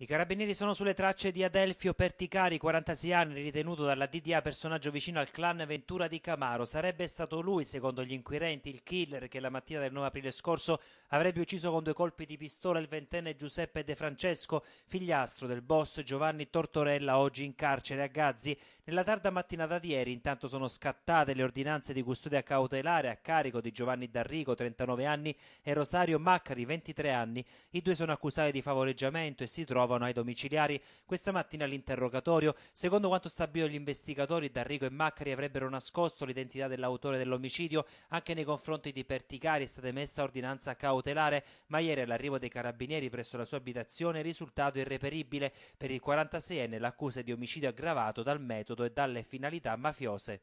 I carabinieri sono sulle tracce di Adelfio Perticari, 46 anni, ritenuto dalla DDA personaggio vicino al clan Ventura di Camaro. Sarebbe stato lui, secondo gli inquirenti, il killer che la mattina del 9 aprile scorso avrebbe ucciso con due colpi di pistola il ventenne Giuseppe De Francesco, figliastro del boss Giovanni Tortorella, oggi in carcere a Gazzi. Nella tarda mattinata di ieri intanto sono scattate le ordinanze di custodia cautelare a carico di Giovanni D'Arrigo, 39 anni, e Rosario Maccari, 23 anni. I due sono accusati di favoreggiamento e si trovano trovano ai domiciliari. Questa mattina all'interrogatorio, secondo quanto stabilito gli investigatori, D'Arrigo e Maccari avrebbero nascosto l'identità dell'autore dell'omicidio. Anche nei confronti di Perticari è stata emessa ordinanza cautelare, ma ieri all'arrivo dei carabinieri presso la sua abitazione è risultato irreperibile. Per il 46enne l'accusa di omicidio aggravato dal metodo e dalle finalità mafiose.